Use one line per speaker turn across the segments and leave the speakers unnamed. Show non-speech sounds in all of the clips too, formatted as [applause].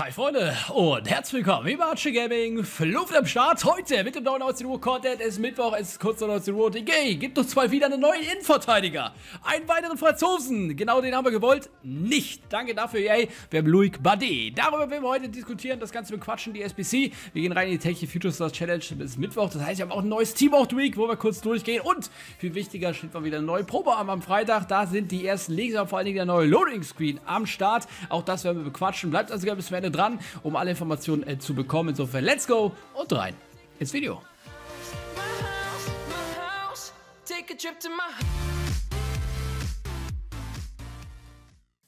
Hi Freunde und herzlich willkommen, wie war Archie Gaming, Fluff am Start, heute mit dem neuen 19 Uhr Content, es ist Mittwoch, es ist kurz nach 19 Uhr und EG gibt uns mal wieder einen neuen Innenverteidiger, einen weiteren Franzosen, genau den haben wir gewollt, nicht, danke dafür EA, wir haben Louis Badet, darüber werden wir heute diskutieren, das Ganze bequatschen, die SBC, wir gehen rein in die Techie Future Stars Challenge, es ist Mittwoch, das heißt, wir haben auch ein neues Team of the Week, wo wir kurz durchgehen und viel wichtiger steht mal wieder eine neue Probearm am Freitag, da sind die ersten Leser, vor allen Dingen der neue Loading Screen am Start, auch das werden wir bequatschen, bleibt also gerne bis zum Ende gerne dran, um alle Informationen äh, zu bekommen. Insofern, let's go und rein ins Video. My house, my house,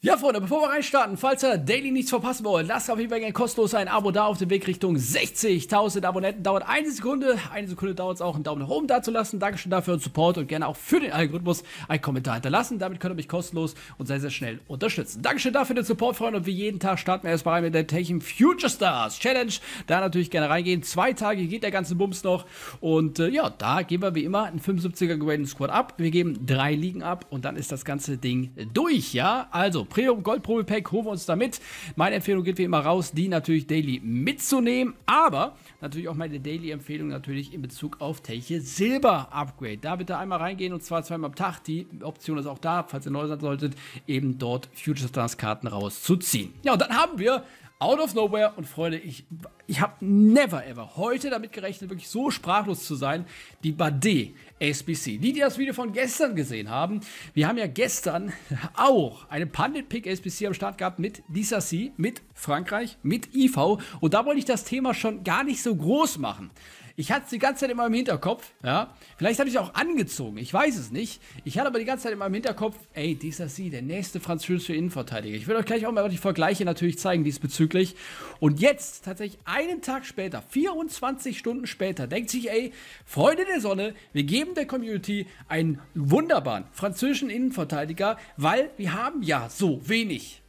Ja, Freunde, bevor wir reinstarten, falls ihr Daily nichts verpassen wollt, lasst auf jeden Fall gerne kostenlos ein Abo da auf dem Weg Richtung 60.000 Abonnenten. Dauert eine Sekunde, eine Sekunde dauert es auch, einen Daumen nach oben da zu lassen. Dankeschön dafür und Support und gerne auch für den Algorithmus einen Kommentar hinterlassen. Damit könnt ihr mich kostenlos und sehr, sehr schnell unterstützen. Dankeschön dafür den Support, Freunde. Und wie jeden Tag starten wir erstmal rein mit der Techen Future Stars Challenge. Da natürlich gerne reingehen. Zwei Tage geht der ganze Bums noch. Und äh, ja, da geben wir wie immer einen 75er Graden Squad ab. Wir geben drei Ligen ab und dann ist das ganze Ding durch, ja? Also, Premium Goldprobe Pack holen wir uns damit. Meine Empfehlung geht wie immer raus, die natürlich daily mitzunehmen, aber natürlich auch meine daily Empfehlung natürlich in Bezug auf Teche Silber Upgrade. Da bitte einmal reingehen und zwar zweimal am Tag. Die Option ist auch da, falls ihr neu sein solltet, eben dort Future Stars Karten rauszuziehen. Ja, und dann haben wir out of nowhere und Freunde, ich, ich habe never ever heute damit gerechnet, wirklich so sprachlos zu sein. Die Bade SBC. Die, die das Video von gestern gesehen haben, wir haben ja gestern auch eine Pundit Pick SBC am Start gehabt mit Disasi, mit Frankreich, mit IV und da wollte ich das Thema schon gar nicht so groß machen. Ich hatte es die ganze Zeit immer im Hinterkopf, ja. Vielleicht habe ich es auch angezogen, ich weiß es nicht. Ich hatte aber die ganze Zeit immer im Hinterkopf, ey, dieser Sie, der nächste französische Innenverteidiger. Ich will euch gleich auch mal die Vergleiche natürlich zeigen diesbezüglich. Und jetzt, tatsächlich einen Tag später, 24 Stunden später, denkt sich, ey, Freunde der Sonne, wir geben der Community einen wunderbaren französischen Innenverteidiger, weil wir haben ja so wenig.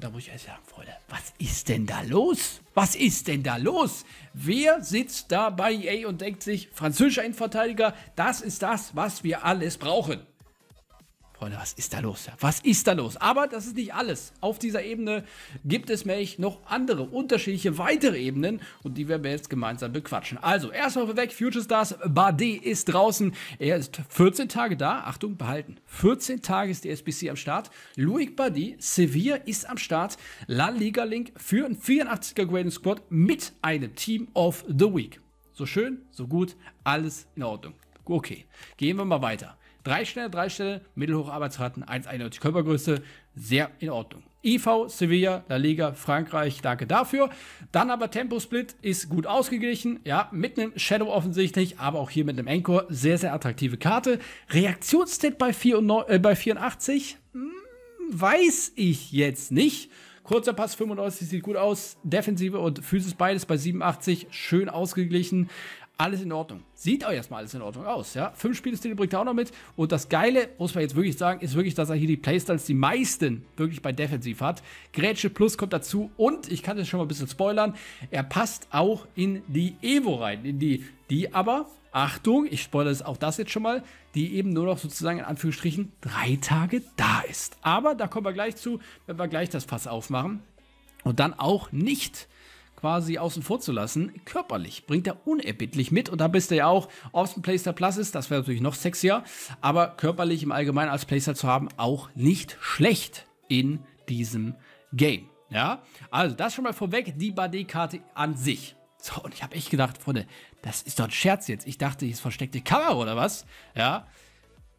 Und da muss ich ehrlich sagen, Freunde, was ist denn da los? Was ist denn da los? Wer sitzt da bei EA und denkt sich, französischer Innenverteidiger, das ist das, was wir alles brauchen. Freunde, was ist da los? Was ist da los? Aber das ist nicht alles. Auf dieser Ebene gibt es nämlich noch andere, unterschiedliche, weitere Ebenen und die werden wir jetzt gemeinsam bequatschen. Also, erstmal vorweg, Future Stars Bardet ist draußen. Er ist 14 Tage da. Achtung, behalten. 14 Tage ist die SBC am Start. Loic Bardet, Sevilla ist am Start. La Liga Link für einen 84er Graden Squad mit einem Team of the Week. So schön, so gut, alles in Ordnung. Okay, gehen wir mal weiter. Drei Sterne, drei Sterne, mittelhohe Arbeitsraten, 1,91 Körpergröße, sehr in Ordnung. IV, Sevilla, La Liga, Frankreich, danke dafür. Dann aber Temposplit ist gut ausgeglichen, ja, mit einem Shadow offensichtlich, aber auch hier mit einem Anchor, sehr, sehr attraktive Karte. Reaktionsstat bei, äh, bei 84, hm, weiß ich jetzt nicht. Kurzer Pass 95 sieht gut aus. Defensive und Physis beides bei 87. Schön ausgeglichen alles in Ordnung. Sieht auch erstmal alles in Ordnung aus, ja. Fünf Spielstile bringt er auch noch mit. Und das Geile, muss man jetzt wirklich sagen, ist wirklich, dass er hier die Playstyles die meisten wirklich bei Defensiv hat. Grätsche Plus kommt dazu und, ich kann das schon mal ein bisschen spoilern, er passt auch in die Evo rein. In die, die aber, Achtung, ich spoilere auch das jetzt schon mal, die eben nur noch sozusagen in Anführungsstrichen drei Tage da ist. Aber da kommen wir gleich zu, wenn wir gleich das Fass aufmachen. Und dann auch nicht quasi außen vor zu lassen, körperlich bringt er unerbittlich mit. Und da bist du ja auch, ob es ein Playstyle Plus ist, das wäre natürlich noch sexier, aber körperlich im Allgemeinen als Playstyle zu haben, auch nicht schlecht in diesem Game. Ja, also das schon mal vorweg, die Bade-Karte an sich. So, und ich habe echt gedacht, Freunde, das ist doch ein Scherz jetzt. Ich dachte, hier ist versteckte Kamera oder was? Ja,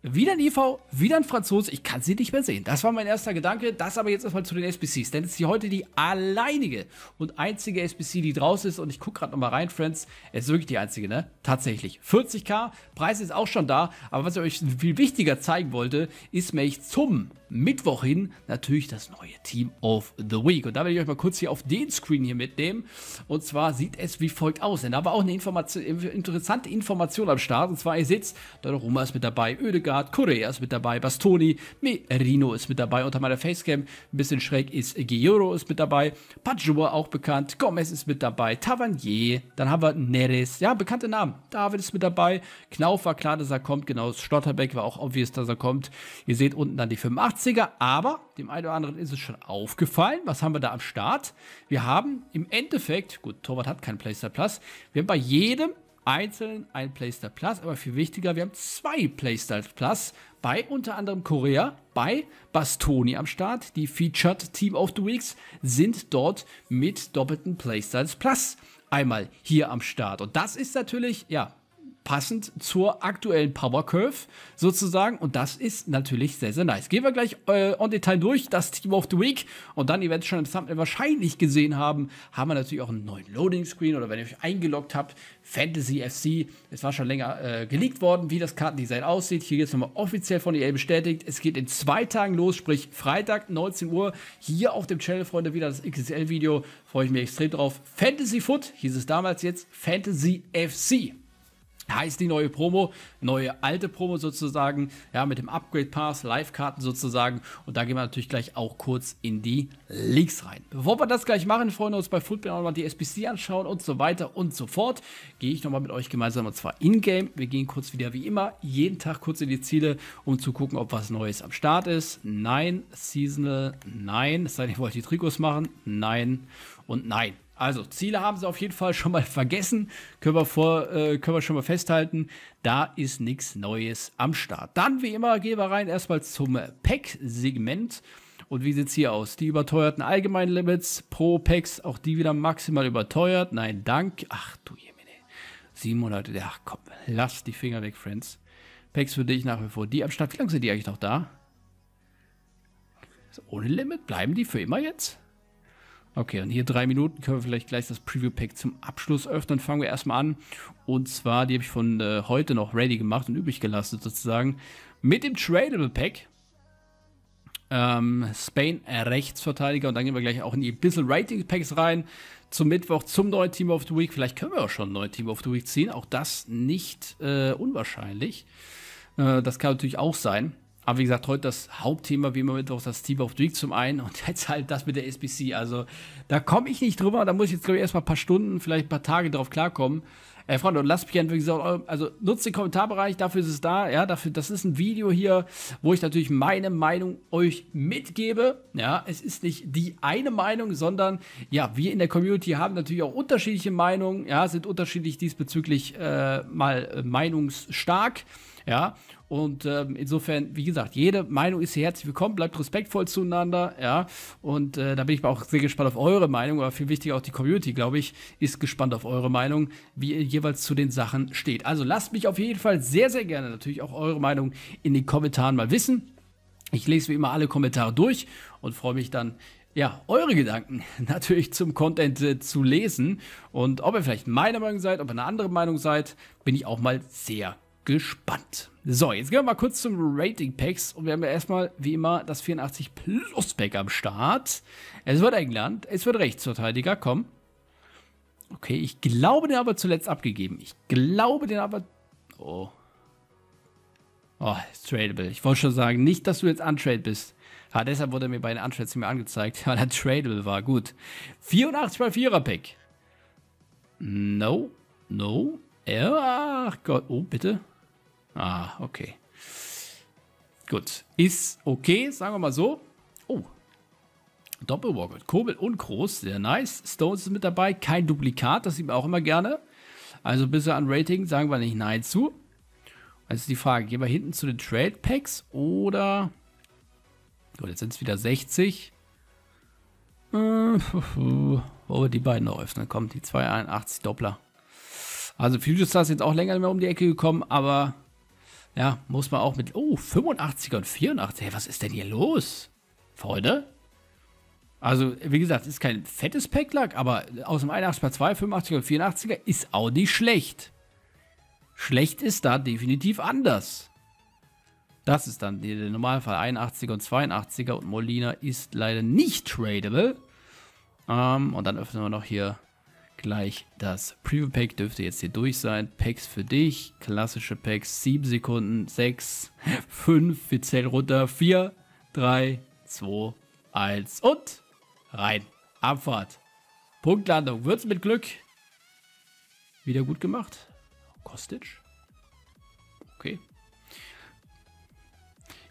wieder ein IV, wieder ein Franzose, ich kann sie nicht mehr sehen. Das war mein erster Gedanke, das aber jetzt erstmal zu den SBCs, denn es ist hier heute die alleinige und einzige SBC, die draußen ist und ich gucke gerade nochmal rein, Friends, es ist wirklich die einzige, ne? Tatsächlich. 40k, Preis ist auch schon da, aber was ich euch viel wichtiger zeigen wollte, ist Melch zum Mittwoch hin natürlich das neue Team of the Week. Und da werde ich euch mal kurz hier auf den Screen hier mitnehmen. Und zwar sieht es wie folgt aus. Denn da war auch eine Information, interessante Information am Start. Und zwar, ihr seht, Donnarumma ist mit dabei, Oedegaard, Correa ist mit dabei, Bastoni, Merino ist mit dabei. Unter meiner Facecam, ein bisschen schräg, ist Gioro ist mit dabei, Pajua auch bekannt, Gomez ist mit dabei, Tavernier, dann haben wir Neres, ja, bekannte Namen. David ist mit dabei, Knauf war klar, dass er kommt, genau, Stotterbeck war auch obvious, dass er kommt. Ihr seht unten dann die 85 80 aber dem einen oder anderen ist es schon aufgefallen. Was haben wir da am Start? Wir haben im Endeffekt, gut, Torwart hat keinen Playstyle Plus, wir haben bei jedem einzelnen ein Playstyle Plus, aber viel wichtiger, wir haben zwei Playstyle Plus bei unter anderem Korea, bei Bastoni am Start. Die Featured Team of the Weeks sind dort mit doppelten Playstyles Plus einmal hier am Start. Und das ist natürlich, ja, passend zur aktuellen Power Curve sozusagen. Und das ist natürlich sehr, sehr nice. Gehen wir gleich äh, on Detail durch, das Team of the Week. Und dann, ihr werdet schon im Thumbnail wahrscheinlich gesehen haben, haben wir natürlich auch einen neuen Loading Screen oder wenn ihr euch eingeloggt habt, Fantasy FC. Es war schon länger äh, geleakt worden, wie das Kartendesign aussieht. Hier jetzt nochmal offiziell von EA bestätigt. Es geht in zwei Tagen los, sprich Freitag, 19 Uhr. Hier auf dem Channel, Freunde, wieder das xsl video Freue ich mich extrem drauf. Fantasy Foot hieß es damals jetzt. Fantasy FC heißt die neue Promo, neue alte Promo sozusagen, ja, mit dem Upgrade Pass, Live-Karten sozusagen. Und da gehen wir natürlich gleich auch kurz in die Leaks rein. Bevor wir das gleich machen, Freunde, uns bei Football nochmal die SBC anschauen und so weiter und so fort, gehe ich nochmal mit euch gemeinsam und zwar in-game. Wir gehen kurz wieder wie immer, jeden Tag kurz in die Ziele, um zu gucken, ob was Neues am Start ist. Nein, Seasonal, nein. Es sei denn, ich wollte die Trikots machen. Nein und nein. Also, Ziele haben sie auf jeden Fall schon mal [laughs] vergessen. Können wir, vor, äh, können wir schon mal festhalten. Da ist nichts Neues am Start. Dann, wie immer, gehen wir rein erstmal zum Pack-Segment. Und wie sieht es hier aus? Die überteuerten allgemeinen Limits pro Packs, auch die wieder maximal überteuert. Nein, dank. Ach du Jemine. 700 Monate. Ach komm, lass die Finger weg, Friends. Packs für dich nach wie vor. Die am Start. Wie lange sind die eigentlich noch da? Ohne Limit? Bleiben die für immer jetzt? Okay, und hier drei Minuten können wir vielleicht gleich das Preview-Pack zum Abschluss öffnen. Fangen wir erstmal an. Und zwar, die habe ich von äh, heute noch ready gemacht und übrig gelassen sozusagen. Mit dem Tradable-Pack. Ähm, Spain Rechtsverteidiger. Und dann gehen wir gleich auch in die Bissel Rating-Packs rein. Zum Mittwoch, zum neuen Team of the Week. Vielleicht können wir auch schon ein neues Team of the Week ziehen. Auch das nicht äh, unwahrscheinlich. Äh, das kann natürlich auch sein. Aber wie gesagt, heute das Hauptthema, wie immer mittwochs, das Team of the Week zum einen und [laughs] jetzt halt das mit der SBC. Also da komme ich nicht drüber, da muss ich jetzt, glaube ich, erstmal ein paar Stunden, vielleicht ein paar Tage drauf klarkommen. Ey, äh, Freunde, und lasst mich gerne, wie gesagt, äh, also nutzt den Kommentarbereich, dafür ist es da, ja, dafür, das ist ein Video hier, wo ich natürlich meine Meinung euch mitgebe. Ja, es ist nicht die eine Meinung, sondern ja, wir in der Community haben natürlich auch unterschiedliche Meinungen, ja, sind unterschiedlich diesbezüglich äh, mal äh, meinungsstark. Ja, und ähm, insofern, wie gesagt, jede Meinung ist hier herzlich willkommen, bleibt respektvoll zueinander, ja. Und äh, da bin ich auch sehr gespannt auf eure Meinung, aber viel wichtiger auch die Community, glaube ich, ist gespannt auf eure Meinung, wie ihr jeweils zu den Sachen steht. Also lasst mich auf jeden Fall sehr, sehr gerne natürlich auch eure Meinung in den Kommentaren mal wissen. Ich lese wie immer alle Kommentare durch und freue mich dann, ja, eure Gedanken [laughs] natürlich zum Content äh, zu lesen. Und ob ihr vielleicht meiner Meinung seid, ob ihr eine andere Meinung seid, bin ich auch mal sehr gespannt gespannt. So, jetzt gehen wir mal kurz zum Rating Packs und wir haben ja erstmal, wie immer, das 84 Plus Pack am Start. Es wird England, es wird Rechtsverteidiger, komm. Okay, ich glaube, den aber zuletzt abgegeben. Ich glaube, den aber... Oh. Oh, ist tradable. Ich wollte schon sagen, nicht, dass du jetzt untrade bist. Ja, deshalb wurde er mir bei den Untrades mir angezeigt, [laughs] weil er tradable war. Gut. 84 bei 4er Pack. No. No. Ach Gott. Oh, bitte. Ah, okay. Gut. Ist okay, sagen wir mal so. Oh. Doppelwoggle. Kobel und Groß. Sehr nice. Stones ist mit dabei. Kein Duplikat. Das sieht man auch immer gerne. Also bisher an Rating sagen wir nicht Nein zu. Also die Frage, gehen wir hinten zu den Trade Packs oder... Gut, jetzt sind es wieder 60. Äh, [laughs] Wo wir die beiden noch öffnen? Kommt die 281 Doppler. Also Future Star ist jetzt auch länger nicht mehr um die Ecke gekommen, aber ja, muss man auch mit. Oh, 85er und 84. Hey, was ist denn hier los? Freunde? Also, wie gesagt, ist kein fettes Packlack, aber aus dem 81er, 2, 85er und 84er ist auch nicht schlecht. Schlecht ist da definitiv anders. Das ist dann der Normalfall. 81er und 82er und Molina ist leider nicht tradable. Ähm, und dann öffnen wir noch hier gleich das Preview Pack dürfte jetzt hier durch sein. Packs für dich, klassische Packs, 7 Sekunden, 6, 5, [laughs] wir zählen runter, 4, 3, 2, 1 und rein. Abfahrt. Punktlandung, wird's mit Glück. Wieder gut gemacht. Kostic. Okay.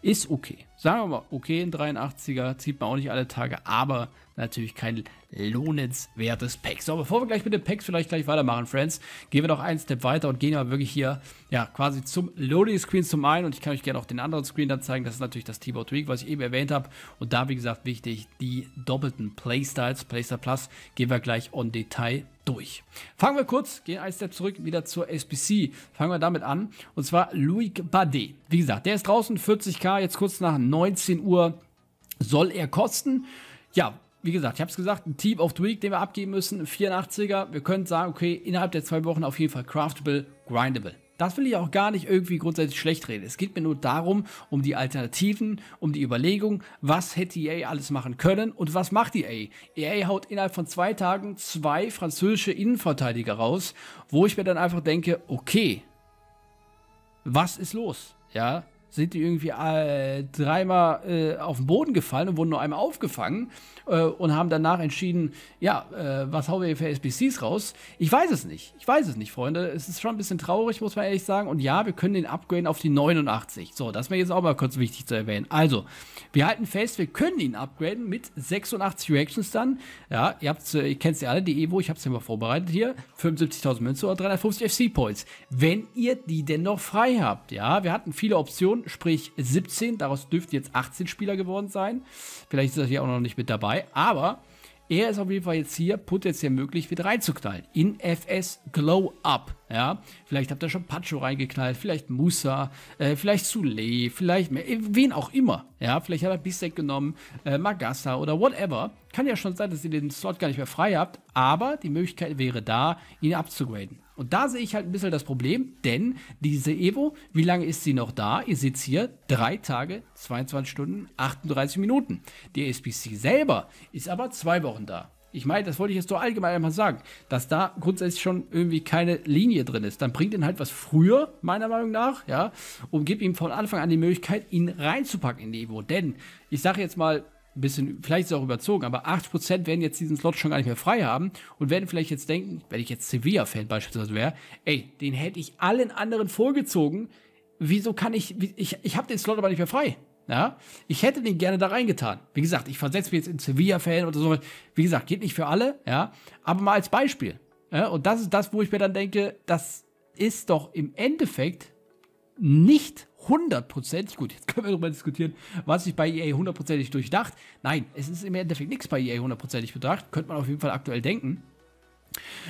Ist okay. Sagen wir mal, okay, ein 83er zieht man auch nicht alle Tage, aber natürlich kein lohnenswertes Pack. So, bevor wir gleich mit den Packs vielleicht gleich weitermachen, Friends, gehen wir noch einen Step weiter und gehen mal wirklich hier, ja, quasi zum Loading Screen zum einen und ich kann euch gerne auch den anderen Screen dann zeigen. Das ist natürlich das t bot Week, was ich eben erwähnt habe. Und da, wie gesagt, wichtig, die doppelten Playstyles, Playstyle Plus, gehen wir gleich on Detail durch. Fangen wir kurz, gehen ein Step zurück, wieder zur SPC, Fangen wir damit an. Und zwar Louis Badet. Wie gesagt, der ist draußen, 40k, jetzt kurz nach 19 Uhr soll er kosten. Ja, wie gesagt, ich habe es gesagt, ein Team of the Week, den wir abgeben müssen, 84er. Wir können sagen, okay, innerhalb der zwei Wochen auf jeden Fall craftable, grindable. Das will ich auch gar nicht irgendwie grundsätzlich schlecht reden. Es geht mir nur darum, um die Alternativen, um die Überlegung, was hätte EA alles machen können und was macht EA? EA haut innerhalb von zwei Tagen zwei französische Innenverteidiger raus, wo ich mir dann einfach denke, okay, was ist los? Ja, sind die irgendwie äh, dreimal äh, auf den Boden gefallen und wurden nur einmal aufgefangen äh, und haben danach entschieden, ja, äh, was hauen wir hier für SBCs raus? Ich weiß es nicht. Ich weiß es nicht, Freunde. Es ist schon ein bisschen traurig, muss man ehrlich sagen. Und ja, wir können den upgraden auf die 89. So, das wäre jetzt auch mal kurz wichtig zu erwähnen. Also, wir halten fest, wir können ihn upgraden mit 86 Reactions dann. Ja, ihr, habt's, äh, ihr kennt ja alle, die Evo, ich habe es ja mal vorbereitet hier. 75.000 Münzen oder 350 FC-Points. Wenn ihr die denn noch frei habt, ja, wir hatten viele Optionen sprich 17. Daraus dürften jetzt 18 Spieler geworden sein. Vielleicht ist er hier auch noch nicht mit dabei, aber er ist auf jeden Fall jetzt hier potenziell möglich, wieder reinzuknallen in FS Glow Up. Ja, vielleicht habt ihr schon Pacho reingeknallt, vielleicht Musa, äh, vielleicht Sule, vielleicht mehr, äh, wen auch immer. Ja, vielleicht hat er Bissek genommen, äh, Magassa oder whatever. Kann ja schon sein, dass ihr den Slot gar nicht mehr frei habt, aber die Möglichkeit wäre da, ihn abzugraden. Und da sehe ich halt ein bisschen das Problem, denn diese Evo, wie lange ist sie noch da? Ihr sitzt hier, drei Tage, 22 Stunden, 38 Minuten. Die SPC selber ist aber zwei Wochen da ich meine, das wollte ich jetzt so allgemein einmal sagen, dass da grundsätzlich schon irgendwie keine Linie drin ist. Dann bringt ihn halt was früher, meiner Meinung nach, ja, und gibt ihm von Anfang an die Möglichkeit, ihn reinzupacken in die Evo. Denn, ich sage jetzt mal, ein bisschen, vielleicht ist es auch überzogen, aber 80% werden jetzt diesen Slot schon gar nicht mehr frei haben und werden vielleicht jetzt denken, wenn ich jetzt Sevilla-Fan beispielsweise wäre, ey, den hätte ich allen anderen vorgezogen, wieso kann ich, ich, ich habe den Slot aber nicht mehr frei. Ja, ich hätte den gerne da reingetan. Wie gesagt, ich versetze mich jetzt in Sevilla-Fan oder so. Wie gesagt, geht nicht für alle, ja, aber mal als Beispiel. Ja? und das ist das, wo ich mir dann denke, das ist doch im Endeffekt nicht hundertprozentig, gut, jetzt [laughs] können wir darüber diskutieren, was ich bei EA hundertprozentig durchdacht. Nein, es ist im Endeffekt nichts bei EA hundertprozentig bedacht, könnte man auf jeden Fall aktuell denken.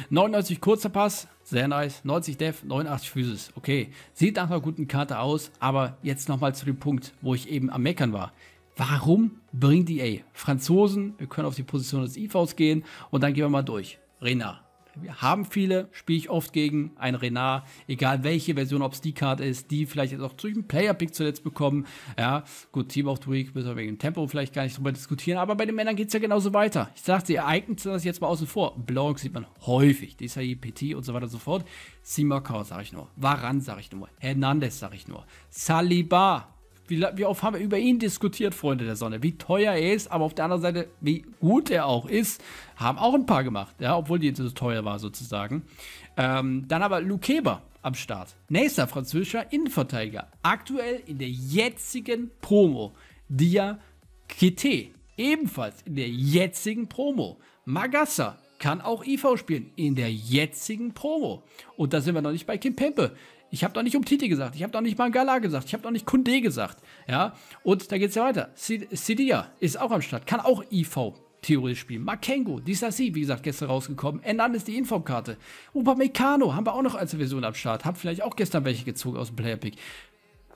99 kurzer Pass, sehr nice. 90 Def, 89 Physis. Okay. Sieht nach einer guten Karte aus, aber jetzt nochmal zu dem Punkt, wo ich eben am Meckern war. Warum bringt EA Franzosen? Wir können auf die Position des IVs gehen und dann gehen wir mal durch. Rena, wir haben viele, spiele ich oft gegen ein Renard, egal welche Version, ob es die Karte ist, die vielleicht jetzt auch durch einen Player-Pick zuletzt bekommen. Ja, gut, Team of the Week, müssen wir wegen dem Tempo vielleicht gar nicht drüber diskutieren, aber bei den Männern geht es ja genauso weiter. Ich sagte, ihr eignet das jetzt mal außen vor. Blog sieht man häufig, Desai, PT und so weiter und so fort. Simakau sage ich nur, Varan sage ich nur, Hernandez sage ich nur, Saliba wie, wie oft haben wir über ihn diskutiert, Freunde der Sonne? Wie teuer er ist, aber auf der anderen Seite, wie gut er auch ist, haben auch ein paar gemacht, ja, obwohl die so teuer war sozusagen. Ähm, dann aber Lukeba am Start. Nächster französischer Innenverteidiger. Aktuell in der jetzigen Promo. Dia Kite. Ebenfalls in der jetzigen Promo. Magassa kann auch IV spielen in der jetzigen Promo. Und da sind wir noch nicht bei Kim Pempe. Ich habe doch nicht um Titi gesagt. Ich habe doch nicht Mangala gesagt. Ich habe doch nicht Kunde gesagt. Ja, und da geht's ja weiter. Sidia ist auch am Start. Kann auch IV theoretisch spielen. Makengo, Disasi, wie gesagt, gestern rausgekommen. ist die Informkarte. Upamecano haben wir auch noch als Version am Start. Hab vielleicht auch gestern welche gezogen aus dem Player-Pick.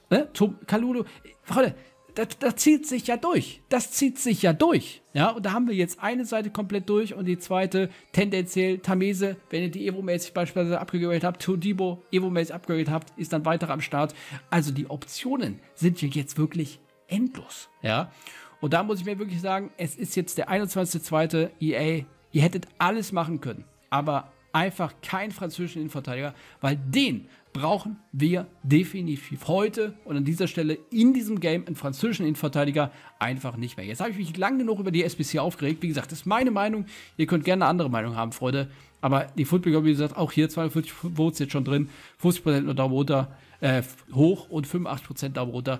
Ne? Tom Kalulu. Freunde, das, das zieht sich ja durch. Das zieht sich ja durch. Ja, und da haben wir jetzt eine Seite komplett durch und die zweite tendenziell Tamese, wenn ihr die Evo-mäßig beispielsweise abgegradet habt, Todibo Evo-mäßig abgegradet habt, ist dann weiter am Start. Also die Optionen sind hier jetzt wirklich endlos. Ja, und da muss ich mir wirklich sagen, es ist jetzt der 21.2. EA. Ihr hättet alles machen können, aber einfach keinen französischen Innenverteidiger, weil den brauchen wir definitiv heute und an dieser Stelle in diesem Game einen französischen Innenverteidiger einfach nicht mehr. Jetzt habe ich mich lang genug über die SBC aufgeregt. Wie gesagt, das ist meine Meinung. Ihr könnt gerne eine andere Meinung haben, Freunde. Aber die Football, wie gesagt, auch hier 42 Votes jetzt schon drin. 50% nur Daumen runter, äh, hoch und 85% Daumen runter.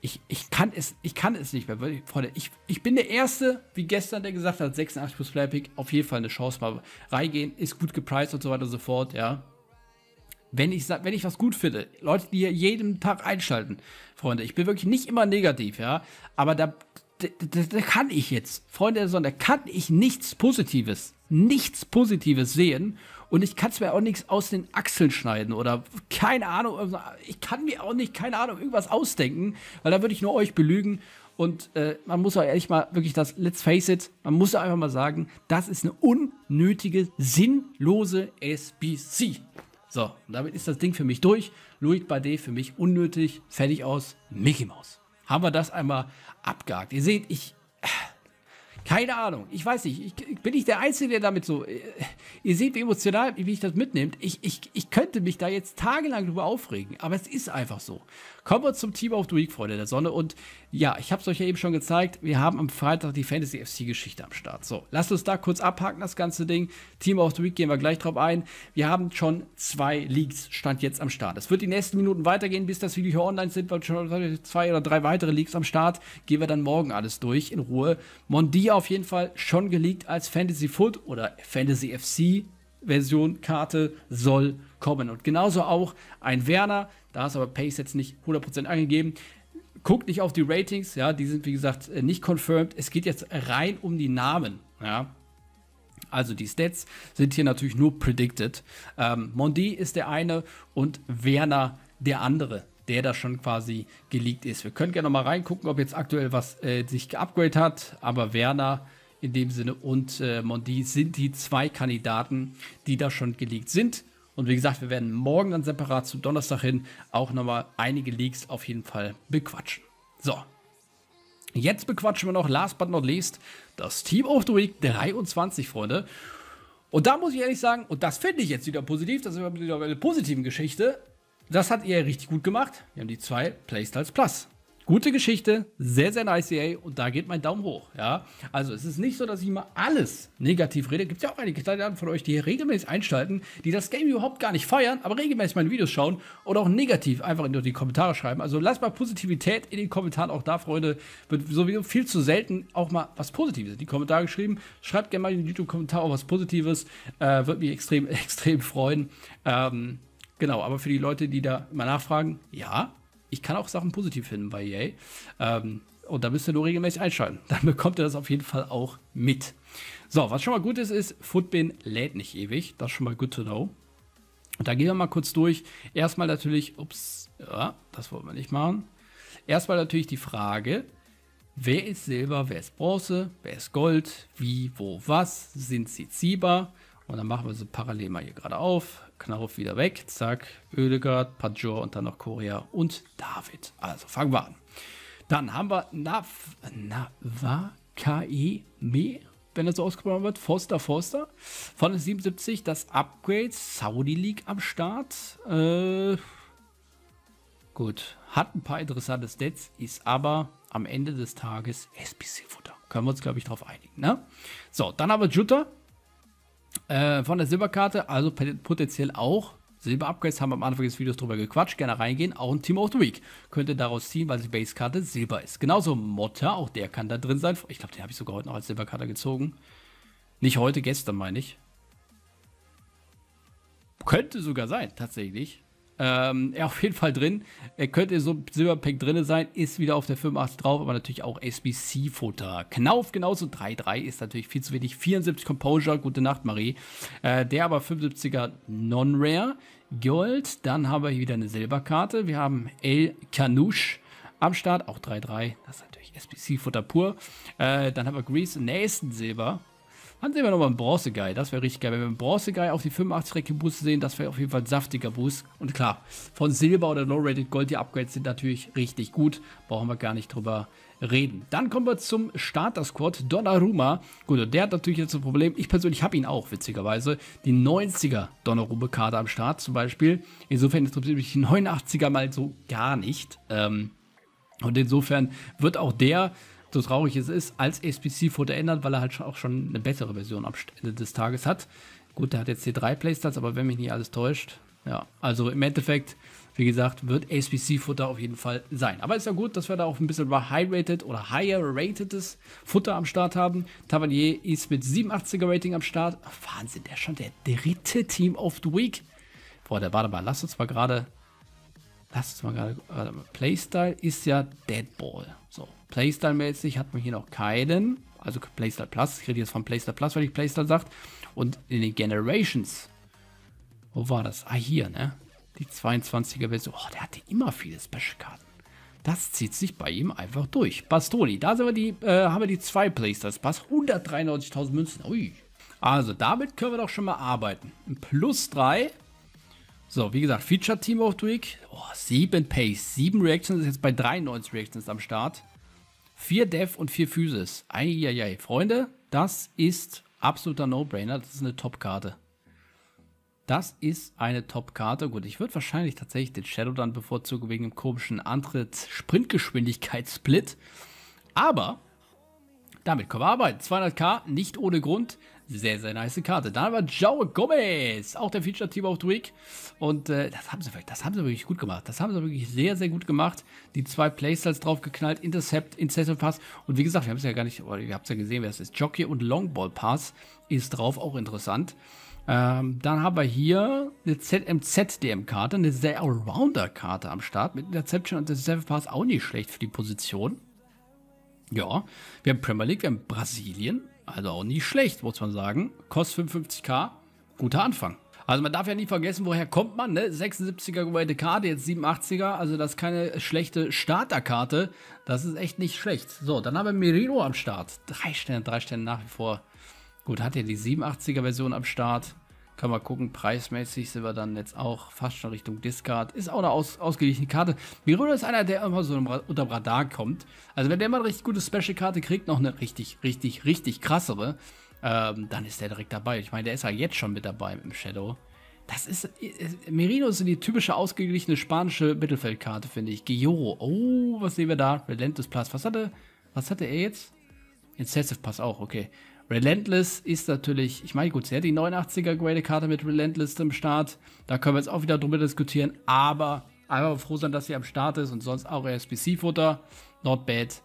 Ich, ich, kann es, ich kann es nicht mehr. Freunde, ich, ich bin der Erste, wie gestern, der gesagt hat, 86 plus Flair auf jeden Fall eine Chance mal reingehen, ist gut gepriced und so weiter und so fort, ja wenn ich, wenn ich was gut finde, Leute, die hier jeden Tag einschalten, Freunde, ich bin wirklich nicht immer negativ, ja, aber da, da, da, da kann ich jetzt, Freunde der Sonne, da kann ich nichts Positives, nichts Positives sehen und ich kann es mir auch nichts aus den Achseln schneiden oder keine Ahnung, also, ich kann mir auch nicht, keine Ahnung, irgendwas ausdenken, weil da würde ich nur euch belügen und äh, man muss auch ehrlich mal wirklich das, let's face it, man muss einfach mal sagen, das ist eine unnötige, sinnlose SBC. So, damit ist das Ding für mich durch. Louis Bardet für mich unnötig. Fertig aus. Mickey Maus. Haben wir das einmal abgehakt. Ihr seht, ich. Äh, keine Ahnung. Ich weiß nicht. Ich, bin ich der Einzige, der damit so. Äh, Ihr seht, wie emotional, wie ich das mitnehmt. Ich, ich, ich könnte mich da jetzt tagelang drüber aufregen, aber es ist einfach so. Kommen wir zum Team of the Week, Freunde der Sonne. Und ja, ich habe es euch ja eben schon gezeigt. Wir haben am Freitag die Fantasy FC-Geschichte am Start. So, lasst uns da kurz abhaken, das ganze Ding. Team of the Week gehen wir gleich drauf ein. Wir haben schon zwei Leaks, stand jetzt am Start. Es wird die nächsten Minuten weitergehen, bis das Video hier online sind. weil schon zwei oder drei weitere Leaks am Start. Gehen wir dann morgen alles durch in Ruhe. Mondia auf jeden Fall schon geleakt als Fantasy Foot oder Fantasy FC. C-Version Karte soll kommen. Und genauso auch ein Werner, da ist aber Pace jetzt nicht 100% angegeben. Guckt nicht auf die Ratings, ja, die sind wie gesagt äh, nicht confirmed. Es geht jetzt rein um die Namen, ja. Also die Stats sind hier natürlich nur predicted. Ähm, Mondi ist der eine und Werner der andere, der da schon quasi geleakt ist. Wir können gerne noch mal reingucken, ob jetzt aktuell was äh, sich geupgradet hat, aber Werner in dem Sinne und äh, Mondi sind die zwei Kandidaten, die da schon geleakt sind. Und wie gesagt, wir werden morgen dann separat zu Donnerstag hin auch nochmal einige Leaks auf jeden Fall bequatschen. So. Jetzt bequatschen wir noch, last but not least, das Team of the Week 23, Freunde. Und da muss ich ehrlich sagen, und das finde ich jetzt wieder positiv, das ist wieder eine positive Geschichte. Das hat ihr richtig gut gemacht. Wir haben die zwei Playstyles Plus. Gute Geschichte, sehr, sehr nice EA und da geht mein Daumen hoch. Ja? Also es ist nicht so, dass ich immer alles negativ rede. Gibt es ja auch einige von euch, die hier regelmäßig einschalten, die das Game überhaupt gar nicht feiern, aber regelmäßig meine Videos schauen oder auch negativ einfach in die Kommentare schreiben. Also lasst mal Positivität in den Kommentaren auch da, Freunde. Wird sowieso viel zu selten auch mal was Positives in die Kommentare geschrieben. Schreibt gerne mal in den YouTube-Kommentar auch was Positives. Äh, Würde mich extrem, [laughs] extrem freuen. Ähm, Genau, aber für die Leute, die da immer nachfragen, ja, ich kann auch Sachen positiv finden bei EA. Ähm, und da müsst ihr nur regelmäßig einschalten. [laughs] Dann bekommt ihr das auf jeden Fall auch mit. So, was schon mal gut ist, ist, Footbin lädt nicht ewig. Das ist schon mal good to know. Und da gehen wir mal kurz durch. Erstmal natürlich, ups, ja, das wollen wir nicht machen. Erstmal natürlich die Frage, wer ist Silber, wer ist Bronze, wer ist Gold, wie, wo, was, sind sie ziehbar? Und dann machen wir sie parallel mal hier gerade auf. Knauf wieder weg. Zack, Ödegard, Pajor und dann noch Korea und David. Also fangen wir an. Dann haben wir Nav Navakae wenn er so ausgesprochen wird. Forster, Forster. von 77. Das Upgrade Saudi League am Start. Äh, gut, hat ein paar interessante Stats, ist aber am Ende des Tages sbc futter Können wir uns, glaube ich, darauf einigen. Ne? So, dann haben wir Jutta äh, von der Silberkarte, also potenziell auch Silber-Upgrades, haben wir am Anfang des Videos drüber gequatscht, gerne reingehen. Auch ein Team of the Week könnte daraus ziehen, weil die Base-Karte Silber ist. Genauso Motta, auch der kann da drin sein. Ich glaube, den habe ich sogar heute noch als Silberkarte gezogen. Nicht heute, gestern meine ich. Könnte sogar sein, tatsächlich. Ähm, ja, auf jeden Fall drin. Er könnte in so einem Silberpack drin sein, ist wieder auf der 85 drauf, aber natürlich auch SBC-Futter. Knauf genauso 3-3 ist natürlich viel zu wenig. 74 Composure, gute Nacht, Marie. Äh, der aber 75er Non-Rare. Gold, dann haben wir hier wieder eine Silberkarte. Wir haben El Kanush am Start, auch 3-3. Das ist natürlich SBC-Futter pur. Äh, dann haben wir Grease, nächsten Silber. Wann sehen wir nochmal einen Bronze Guy? Das wäre richtig geil. Wenn wir einen Bronze Guy auf die 85er Boost sehen, das wäre auf jeden Fall ein saftiger Boost. Und klar, von Silber oder Low-Rated Gold, die Upgrades sind natürlich richtig gut. Brauchen wir gar nicht drüber reden. Dann kommen wir zum Starter-Squad. Donnarumma. Gut, und der hat natürlich jetzt ein Problem. Ich persönlich habe ihn auch, witzigerweise. Die 90er Donnarumma-Karte am Start zum Beispiel. Insofern interessiert mich die 89er mal so gar nicht. Ähm, und insofern wird auch der so traurig es ist, als SPC wurde ändert, weil er halt auch schon eine bessere Version am Ende des Tages hat. Gut, der hat jetzt hier drei Playstats, aber wenn mich nicht alles täuscht, ja, also im Endeffekt, wie gesagt, wird SPC-Futter auf jeden Fall sein. Aber ist ja gut, dass wir da auch ein bisschen high-rated oder higher-ratedes Futter am Start haben. Tavernier ist mit 87er Rating am Start. Wahnsinn, der ist schon der dritte Team of the Week. Boah, der warte mal, lass uns mal gerade Lass uns mal gerade. Äh, Playstyle ist ja Deadball. So, Playstyle-mäßig hat man hier noch keinen. Also Playstyle Plus. Ich rede jetzt von Playstyle Plus, weil ich Playstyle sagt. Und in den Generations. Wo war das? Ah, hier, ne? Die 22er Version. Oh, der hatte immer viele Special-Karten. Das zieht sich bei ihm einfach durch. Bastoni, da sind wir die, äh, haben wir die zwei Playstyles Pass. 193.000 Münzen. Ui. Also, damit können wir doch schon mal arbeiten. Plus 3 so, wie gesagt, Feature Team of the Week. Oh, 7 Pace, 7 Reactions ist jetzt bei 93 Reactions am Start. 4 Dev und 4 Physis. Eieiei, Freunde, das ist absoluter No-Brainer. Das ist eine Top-Karte. Das ist eine Top-Karte. Gut, ich würde wahrscheinlich tatsächlich den Shadow dann bevorzugen wegen dem komischen Antritts-Sprintgeschwindigkeit-Split. Aber damit kommen wir arbeiten. 200k, nicht ohne Grund. Sehr, sehr nice Karte. Dann haben wir Joe Gomez, auch der Feature Team of the Week. Und äh, das, haben sie, das haben sie wirklich gut gemacht. Das haben sie wirklich sehr, sehr gut gemacht. Die zwei Playstyles draufgeknallt, Intercept, Intercept Pass. Und wie gesagt, wir haben es ja gar nicht, ihr habt es ja gesehen, wer es ist. Jockey und Longball Pass ist drauf, auch interessant. Ähm, dann haben wir hier eine ZMZ-DM-Karte, eine sehr Allrounder-Karte am Start. Mit Interception und Intercept Pass auch nicht schlecht für die Position. Ja, wir haben Premier League, wir haben Brasilien, also auch nicht schlecht, muss man sagen. Kostet 55k. Guter Anfang. Also man darf ja nie vergessen, woher kommt man, ne? 76er gemeinte Karte, jetzt 87er, also das ist keine schlechte Starterkarte. Das ist echt nicht schlecht. So, dann haben wir Merino am Start. Drei Sterne, drei Sterne nach wie vor. Gut, hat er die 87er Version am Start. Kann man gucken, preismäßig sind wir dann jetzt auch fast schon Richtung Discard. Ist auch eine aus, ausgeglichene Karte. Miroda ist einer, der immer so unter dem Radar kommt. Also wenn der mal eine richtig gute Special-Karte kriegt, noch eine richtig, richtig, richtig krassere, ähm, dann ist der direkt dabei. Ich meine, der ist ja jetzt schon mit dabei im Shadow. Das ist. Äh, Merino ist die typische ausgeglichene spanische Mittelfeldkarte, finde ich. Gioro. Oh, was sehen wir da? Relentless Plus. Was hatte, was hatte er jetzt? Incessive Pass auch, okay. Relentless ist natürlich, ich meine, gut, sie hat die 89er-Grade Karte mit Relentless im Start. Da können wir jetzt auch wieder drüber diskutieren, aber einfach froh sein, dass sie am Start ist und sonst auch SBC-Futter. Not bad,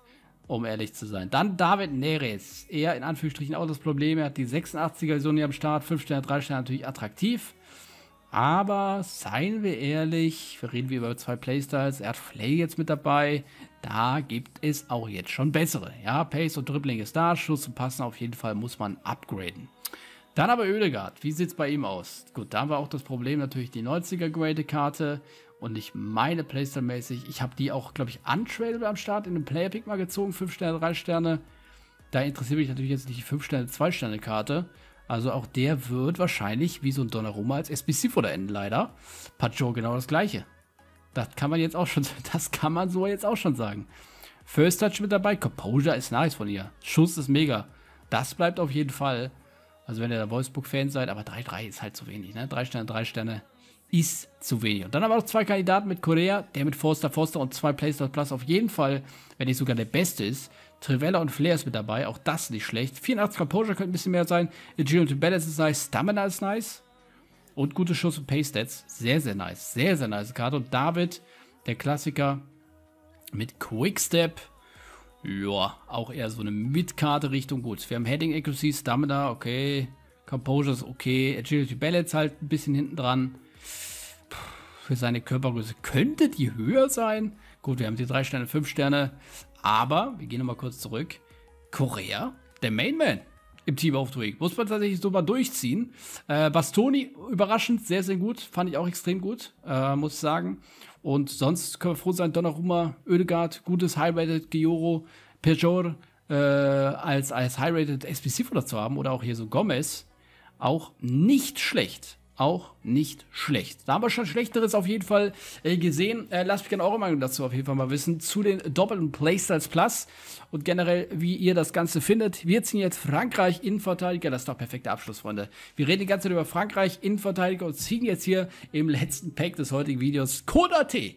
um ehrlich zu sein. Dann David Neres, Er in Anführungsstrichen auch das Problem. Er hat die 86er-Version hier am Start, 5 Sterne, 3 Sterne natürlich attraktiv. Aber seien wir ehrlich, wir reden wir über zwei Playstyles. Er hat Flay jetzt mit dabei. Da gibt es auch jetzt schon bessere. Ja, Pace und Dribbling ist da, Schuss und Passen auf jeden Fall muss man upgraden. Dann aber Ödegard. Wie sieht es bei ihm aus? Gut, da haben wir auch das Problem natürlich die 90er Grade Karte und ich meine Playstyle-mäßig. Ich habe die auch, glaube ich, untradable am Start in den Player Pick mal gezogen. 5 Sterne, 3 Sterne. Da interessiert mich natürlich jetzt nicht die 5 Sterne, 2 Sterne Karte. Also auch der wird wahrscheinlich wie so ein Donnarumma als SBC vor der enden, leider. Pacho genau das gleiche. Das kann man jetzt auch schon, [laughs] das kann man so jetzt auch schon sagen. First Touch mit dabei, Composure ist nice von ihr. Schuss ist mega. Das bleibt auf jeden Fall. Also wenn ihr da Wolfsburg-Fan seid, aber 3-3 ist halt zu wenig, ne? 3 Sterne, 3 Sterne ist zu wenig. Und dann aber noch zwei Kandidaten mit Korea, der mit Forster, Forster und zwei Playstar Plus auf jeden Fall, wenn nicht sogar der beste ist. Trivella und Flair ist mit dabei, auch das nicht schlecht. 84 Composure könnte ein bisschen mehr sein. Agility Balance ist nice, Stamina ist nice. Und gute Schuss- und Pace Paystats. Sehr, sehr nice. Sehr, sehr nice Karte. Und David, der Klassiker mit Quickstep. Ja, auch eher so eine Mid-Karte Richtung. Gut, wir haben Heading Accuracy, Stamina, okay. Composure ist okay. Agility Balance halt ein bisschen hinten dran. Für seine Körpergröße könnte die höher sein. Gut, wir haben die 3 Sterne, 5 Sterne. Aber, wir gehen nochmal kurz zurück. Korea, der Mainman im Team of the Week. Muss man tatsächlich so mal durchziehen. Äh, Bastoni, überraschend, sehr, sehr gut. Fand ich auch extrem gut, äh, muss ich sagen. Und sonst können wir froh sein, Donnarumma, Ödegaard, gutes Highlighted, Gioro, Peugeot äh, als, als High-Rated SPC-Futter zu haben oder auch hier so Gomez, auch nicht schlecht auch nicht schlecht. Da haben wir schon Schlechteres auf jeden Fall äh, gesehen. Äh, lasst mich gerne eure Meinung dazu auf jeden Fall mal wissen. Zu den doppelten Playstyles Plus und generell, wie ihr das Ganze findet. Wir ziehen jetzt Frankreich Innenverteidiger. Das ist doch perfekter Abschluss, Freunde. Wir reden die ganze Zeit über Frankreich Innenverteidiger und ziehen jetzt hier im letzten Pack des heutigen Videos Koda T.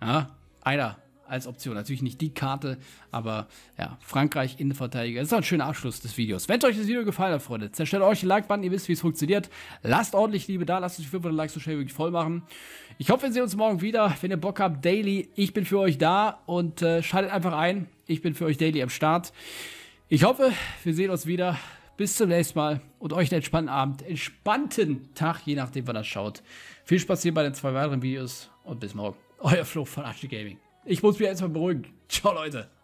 Ja, einer als Option. Natürlich nicht die Karte, aber ja, Frankreich Innenverteidiger. Das ist auch ein schöner Abschluss des Videos. Wenn euch das Video gefallen hat, Freunde, zerstört euch den Like-Button, ihr wisst, wie es funktioniert. Lasst ordentlich Liebe da, lasst euch 500 Likes so schnell wirklich voll machen. Ich hoffe, wir sehen uns morgen wieder. Wenn ihr Bock habt, Daily, ich bin für euch da und äh, schaltet einfach ein. Ich bin für euch Daily am Start. Ich hoffe, wir sehen uns wieder. Bis zum nächsten Mal und euch einen entspannten Abend, entspannten Tag, je nachdem, wann ihr schaut. Viel Spaß hier bei den zwei weiteren Videos und bis morgen. Euer Flo von Archie Gaming. Ich muss mich erstmal beruhigen. Ciao, Leute.